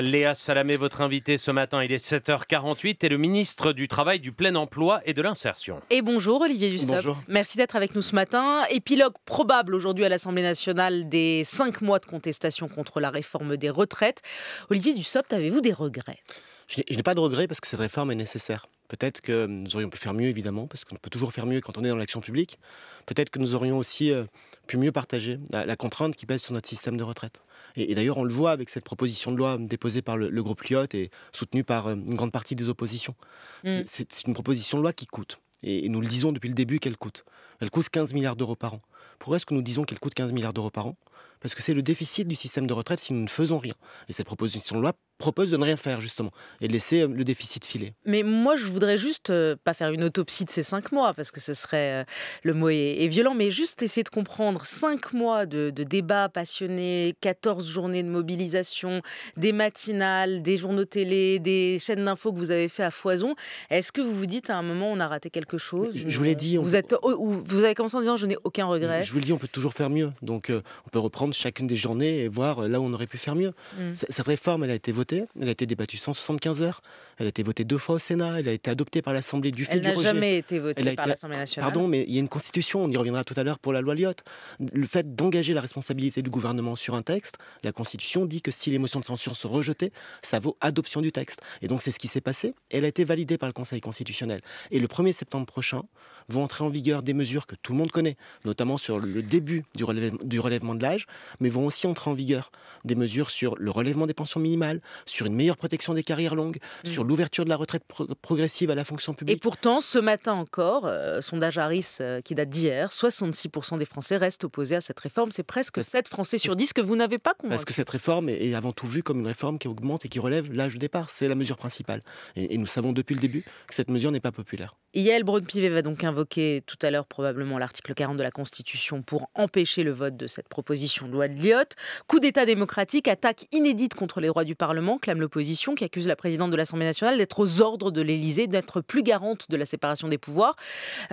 Léa Salamé, votre invité ce matin, il est 7h48 et le ministre du Travail, du Plein Emploi et de l'Insertion. Et bonjour Olivier Dussopt. Merci d'être avec nous ce matin. Épilogue probable aujourd'hui à l'Assemblée nationale des cinq mois de contestation contre la réforme des retraites. Olivier Dussopt, avez-vous des regrets je n'ai pas de regrets parce que cette réforme est nécessaire. Peut-être que nous aurions pu faire mieux, évidemment, parce qu'on peut toujours faire mieux quand on est dans l'action publique. Peut-être que nous aurions aussi euh, pu mieux partager la, contrainte qui pèse sur notre système de retraite. Et, d'ailleurs, on le voit avec cette proposition de loi déposée par le, groupe Lyot et soutenue par euh, une grande partie des oppositions. Mm. C'est une proposition de loi qui coûte. et nous le disons depuis le début qu'elle coûte. Elle coûte 15 milliards d'euros par an. Pourquoi est-ce que nous disons qu'elle coûte 15 milliards d'euros par an parce que c'est le déficit du système de retraite si nous ne faisons rien. Et cette proposition de loi propose de ne rien faire, justement, et de laisser euh, le déficit filer. Mais moi, je voudrais juste euh, pas faire une autopsie de ces cinq mois, parce que ce serait. Euh, le mot est, violent, mais juste essayer de comprendre cinq mois de, débats passionnés, 14 journées de mobilisation, des matinales, des journaux télé, des chaînes d'infos que vous avez fait à foison. Est-ce que vous vous dites à un moment, on a raté quelque chose Je, vous l'ai dit. Vous, êtes, vous avez commencé en disant, je n'ai aucun regret. Je, vous le dis, on peut toujours faire mieux. Donc, on peut reprendre chacune des journées et voir euh, là où on aurait pu faire mieux. Mm. Cette réforme, elle a été votée, elle a été débattue 175 heures, elle a été votée deux fois au Sénat, elle a été adoptée par l'Assemblée du fait du rejet. Elle n'a jamais été votée par l'Assemblée nationale. Pardon, mais il y a une constitution, on y reviendra tout à l'heure pour la loi Lyotte. Le fait d'engager la responsabilité du gouvernement sur un texte, la constitution dit que si les motions de censure sont rejetées, ça vaut adoption du texte. Et donc c'est ce qui s'est passé, elle a été validée par le Conseil constitutionnel. Et le 1er septembre prochain, vont entrer en vigueur des mesures que tout le monde connaît, notamment sur le début du relèvement de l'âge, mais vont aussi entrer en vigueur des mesures sur le relèvement des pensions minimales, sur une meilleure protection des carrières longues, mm. sur l'ouverture de la retraite progressive à la fonction publique. Et pourtant, ce matin encore, euh, sondage Harris euh, qui date d'hier, 66% des Français restent opposés à cette réforme. C'est presque 7 Français sur 10 que vous n'avez pas compris. Parce que cette réforme est avant tout vue comme une réforme qui augmente et qui relève l'âge de départ. C'est la mesure principale. Et, nous savons depuis le début que cette mesure n'est pas populaire. Yael Braun-Pivet va donc invoquer tout à l'heure probablement l'article 40 de la Constitution pour empêcher le vote de cette proposition loi de Lyotte. Coup d'État démocratique, attaque inédite contre les droits du Parlement, clame l'opposition qui accuse la présidente de l'Assemblée nationale d'être aux ordres de l'Élysée, d'être plus garante de la séparation des pouvoirs.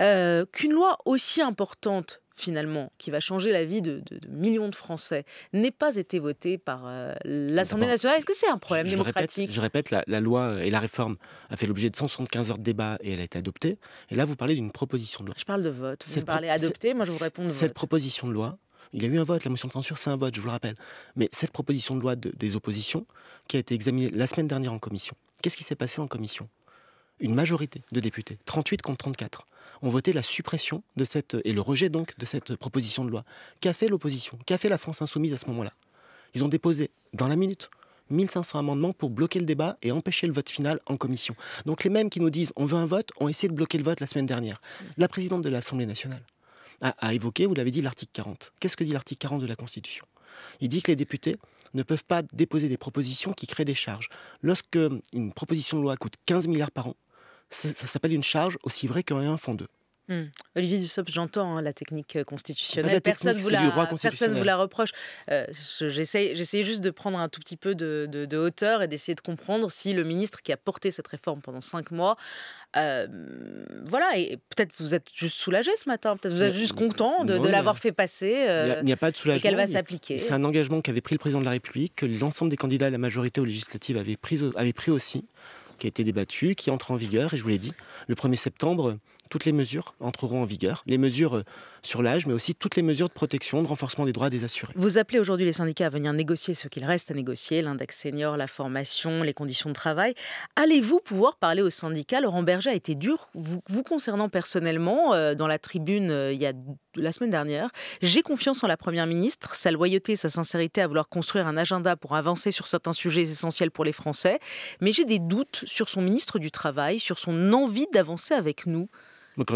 Euh, qu'une loi aussi importante finalement, qui va changer la vie de, millions de Français, n'ait pas été votée par euh, l'Assemblée nationale Est-ce que c'est un problème démocratique répète, Je répète, la, loi et la réforme a fait l'objet de 175 heures de débat et elle a été adoptée. Et là, vous parlez d'une proposition de loi. Je parle de vote. Vous parlez adoptée, moi je vous réponds de Cette proposition de loi il y a eu un vote, la motion de censure, c'est un vote, je vous le rappelle. Mais cette proposition de loi des oppositions, qui a été examinée la semaine dernière en commission, qu'est-ce qui s'est passé en commission Une majorité de députés, 38 contre 34, ont voté la suppression de cette, et le rejet donc de cette proposition de loi. Qu'a fait l'opposition Qu'a fait la France insoumise à ce moment-là Ils ont déposé, dans la minute, 1500 amendements pour bloquer le débat et empêcher le vote final en commission. Donc les mêmes qui nous disent on veut un vote ont essayé de bloquer le vote la semaine dernière. La présidente de l'Assemblée nationale a, évoquer, évoqué, vous l'avez dit, l'article 40. Qu'est-ce que dit l'article 40 de la Constitution Il dit que les députés ne peuvent pas déposer des propositions qui créent des charges. Lorsque une proposition de loi coûte 15 milliards par an, ça, s'appelle une charge aussi vraie qu'un fonds 2. Mmh. Olivier Dussopt, j'entends hein, la technique euh, constitutionnelle. personne ne vous la reproche. Euh, J'essaie juste de prendre un tout petit peu de, hauteur et d'essayer de comprendre si le ministre qui a porté cette réforme pendant cinq mois, euh, voilà, et peut-être vous êtes juste soulagé ce matin, peut-être vous êtes juste content de, l'avoir fait passer. il n'y a, pas de soulagement. qu'elle va s'appliquer. C'est un engagement qu'avait pris le président de la République, que l'ensemble des candidats à la majorité aux législatives avaient pris aussi qui a été débattu, qui entre en vigueur. Et je vous l'ai dit, le 1er septembre, toutes les mesures entreront en vigueur. Les mesures euh, sur l'âge, mais aussi toutes les mesures de protection, de renforcement des droits des assurés. Vous appelez aujourd'hui les syndicats à venir négocier ce qu'il reste à négocier, l'index senior, la formation, les conditions de travail. Allez-vous pouvoir parler aux syndicats Laurent Berger a été dur, vous, concernant personnellement, euh, dans la tribune euh, il y a la semaine dernière. J'ai confiance en la Première ministre, sa loyauté sa sincérité à vouloir construire un agenda pour avancer sur certains sujets essentiels pour les Français, mais j'ai des doutes sur son ministre du Travail, sur son envie d'avancer avec nous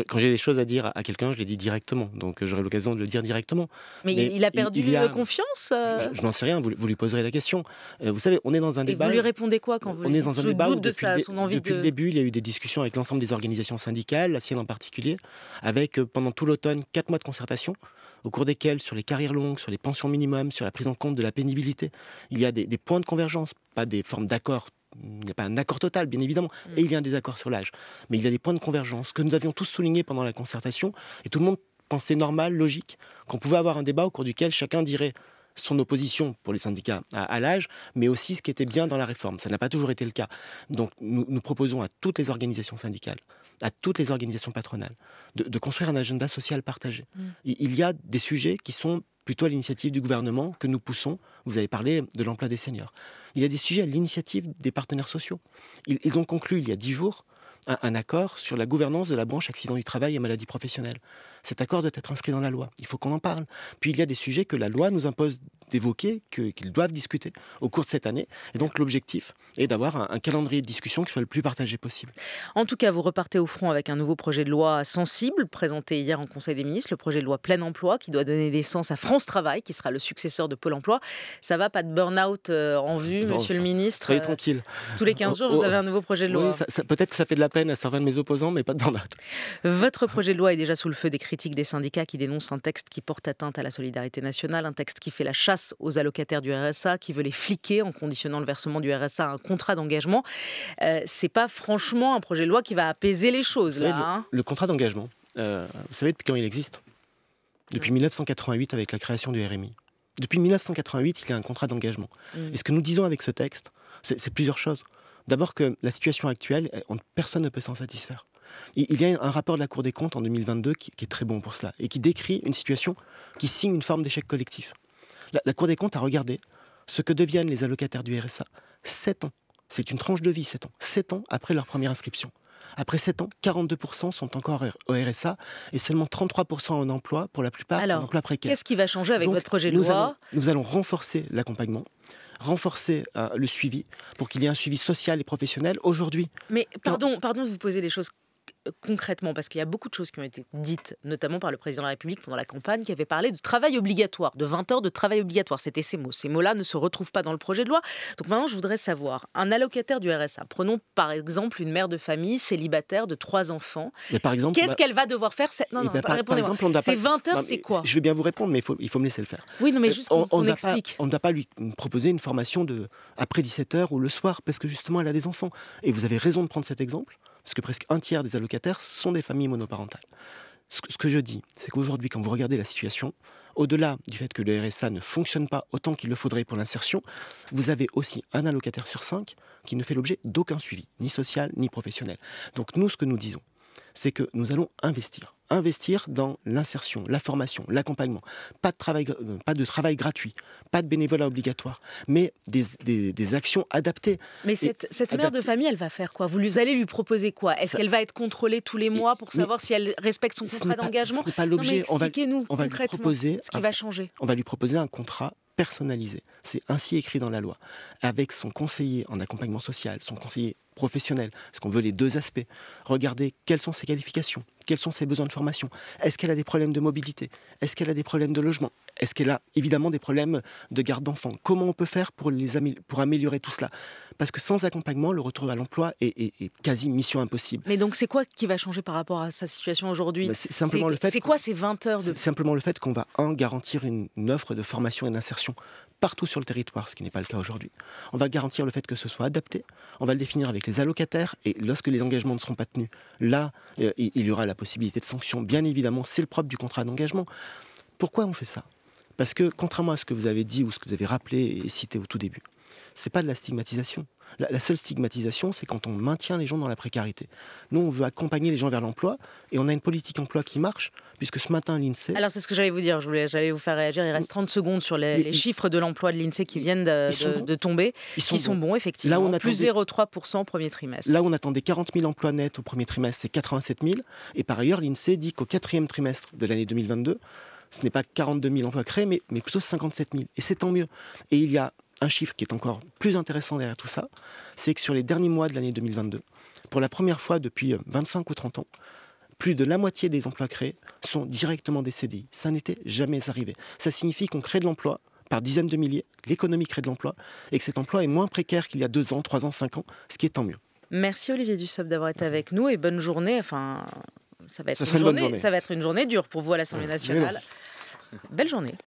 quand j'ai des choses à dire à quelqu'un, je les dis directement. Donc euh, j'aurai l'occasion de le dire directement. Mais, il a perdu il confiance euh Je, n'en sais rien, vous, lui poserez la question. Euh, vous savez, on est dans un Et débat. vous lui répondez quoi quand vous On est dans un débat depuis, envie le début, il y a eu des discussions avec l'ensemble des organisations syndicales, la sienne en particulier, avec pendant tout l'automne, quatre mois de concertation au cours desquels, sur les carrières longues, sur les pensions minimums, sur la prise en compte de la pénibilité, il y a des, des points de convergence, pas des formes d'accord il n'y a pas un accord total, bien évidemment, mm. et il y a un désaccord sur l'âge. Mais il y a des points de convergence que nous avions tous soulignés pendant la concertation, et tout le monde pensait normal, logique, qu'on pouvait avoir un débat au cours duquel chacun dirait son opposition pour les syndicats à, l'âge, mais aussi ce qui était bien dans la réforme. Ça n'a pas toujours été le cas. Donc nous, nous, proposons à toutes les organisations syndicales, à toutes les organisations patronales, de, construire un agenda social partagé. Mm. Il, y a des sujets qui sont plutôt à l'initiative du gouvernement que nous poussons. Vous avez parlé de l'emploi des seniors. Il y a des sujets à l'initiative des partenaires sociaux. Ils, ont conclu il y a dix jours un, accord sur la gouvernance de la branche accident du travail et maladie professionnelle. Cet accord doit être inscrit dans la loi. Il faut qu'on en parle. Puis il y a des sujets que la loi nous impose d'évoquer qu'ils doivent discuter au cours de cette année. Et donc l'objectif est d'avoir un, calendrier de discussion qui soit le plus partagé possible. En tout cas, vous repartez au front avec un nouveau projet de loi sensible présenté hier en Conseil des ministres, le projet de loi plein emploi qui doit donner sens à France Travail, qui sera le successeur de Pôle Emploi. Ça va, pas de burn-out euh, en vue, Monsieur le Ministre. Très euh, tranquille. Tous les 15 jours, vous oh. avez un nouveau projet de loi. Oui, peut-être que ça fait de la peine à certains de mes opposants, mais pas de burn-out. Votre projet de loi est déjà sous le feu des critiques des syndicats qui dénoncent un texte qui porte atteinte à la solidarité nationale, un texte qui fait la chasse aux allocataires du RSA, qui veulent les fliquer en conditionnant le versement du RSA à un contrat d'engagement. Euh, c'est pas franchement un projet de loi qui va apaiser les choses. Là, hein. le, contrat d'engagement, euh, vous savez depuis quand il existe Depuis 1988 mm. avec la création du RMI. Depuis 1988, il y a un contrat d'engagement. Mm. Et ce que nous disons avec ce texte, c'est plusieurs choses. D'abord que la situation actuelle, personne ne peut s'en satisfaire. Il y a un rapport de la Cour des comptes en 2022 qui, est très bon pour cela et qui décrit une situation qui signe une forme d'échec collectif. La, Cour des comptes a regardé ce que deviennent les allocataires du RSA 7 ans. C'est une tranche de vie, 7 ans. 7 ans après leur première inscription. Après 7 ans, 42% sont encore au RSA et seulement 33% en emploi, pour la plupart Alors, en emploi précaire. Qu'est-ce qui va changer avec votre projet de nous loi allons, Nous allons renforcer l'accompagnement renforcer euh, le suivi pour qu'il y ait un suivi social et professionnel aujourd'hui. Mais pardon, pardon de vous poser les choses concrètement Parce qu'il y a beaucoup de choses qui ont été dites, notamment par le président de la République pendant la campagne, qui avait parlé de travail obligatoire, de 20 heures de travail obligatoire. C'était ces mots. Ces mots-là ne se retrouvent pas dans le projet de loi. Donc maintenant, je voudrais savoir, un allocataire du RSA, prenons par exemple une mère de famille célibataire de trois enfants, qu'est-ce bah, qu'elle va devoir faire non, eh non, ben, par, exemple, Ces 20 heures, c'est quoi Je vais bien vous répondre, mais il faut, me laisser le faire. Oui, non, mais euh, juste on, on, on explique. on ne pas lui proposer une formation de après 17 heures ou le soir, parce que justement, elle a des enfants. Et vous avez raison de prendre cet exemple parce que presque un tiers des allocataires sont des familles monoparentales. Ce que, je dis, c'est qu'aujourd'hui, quand vous regardez la situation, au-delà du fait que le RSA ne fonctionne pas autant qu'il le faudrait pour l'insertion, vous avez aussi un allocataire sur cinq qui ne fait l'objet d'aucun suivi, ni social, ni professionnel. Donc nous, ce que nous disons, c'est que nous allons investir. Investir dans l'insertion, la formation, l'accompagnement. Pas, de travail, euh, pas de travail gratuit, pas de bénévolat obligatoire, mais des, actions adaptées. Mais cette, mère de famille, elle va faire quoi Vous allez lui proposer quoi Est-ce qu'elle va être contrôlée tous les mois pour savoir si elle respecte son contrat d'engagement Ce n'est pas l'objet. On va, on va proposer. Ce qui va changer. On va lui proposer un contrat personnalisé. C'est ainsi écrit dans la loi. Avec son conseiller en accompagnement social, son conseiller professionnelle, parce qu'on veut les deux aspects. Regardez quelles sont ses qualifications, quels sont ses besoins de formation, est-ce qu'elle a des problèmes de mobilité, est-ce qu'elle a des problèmes de logement, est-ce qu'elle a évidemment des problèmes de garde d'enfants, comment on peut faire pour, améliorer, tout cela. Parce que sans accompagnement, le retour à l'emploi est, quasi mission impossible. Mais donc c'est quoi qui va changer par rapport à sa situation aujourd'hui bah, C'est simplement le fait... quoi ces 20 heures simplement le fait qu'on va, un, garantir une offre de formation et d'insertion partout sur le territoire, ce qui n'est pas le cas aujourd'hui. On va garantir le fait que ce soit adapté, on va le définir avec les allocataires, et lorsque les engagements ne seront pas tenus, là, euh, il y aura la possibilité de sanctions, bien évidemment, c'est le propre du contrat d'engagement. Pourquoi on fait ça Parce que, contrairement à ce que vous avez dit ou ce que vous avez rappelé et cité au tout début, c'est pas de la stigmatisation. La, seule stigmatisation, c'est quand on maintient les gens dans la précarité. Nous, on veut accompagner les gens vers l'emploi et on a une politique emploi qui marche, puisque ce matin, l'INSEE. Alors, c'est ce que j'allais vous dire, j'allais vous faire réagir. Il reste 30 secondes sur les, chiffres de l'emploi de l'INSEE qui viennent de, tomber. Ils sont, qui bons. sont bons, effectivement. Là, on Plus 0,3% au premier trimestre. Là, on attendait 40 000 emplois nets au premier trimestre, c'est 87 000. Et par ailleurs, l'INSEE dit qu'au quatrième trimestre de l'année 2022, ce n'est pas 42 000 emplois créés, mais, mais, plutôt 57 000. Et c'est tant mieux. Et il y a un chiffre qui est encore plus intéressant derrière tout ça, c'est que sur les derniers mois de l'année 2022, pour la première fois depuis 25 euh, ou 30 ans, plus de la moitié des emplois créés sont directement des CDI. Ça n'était jamais arrivé. Ça signifie qu'on crée de l'emploi par dizaines de milliers, l'économie crée de l'emploi, et que cet emploi est moins précaire qu'il y a deux ans, trois ans, cinq ans, ce qui est tant mieux. Merci Olivier Dussopt d'avoir été avec nous et bonne journée. Enfin, ça va être, une journée, dure pour vous à l'Assemblée nationale. Belle journée.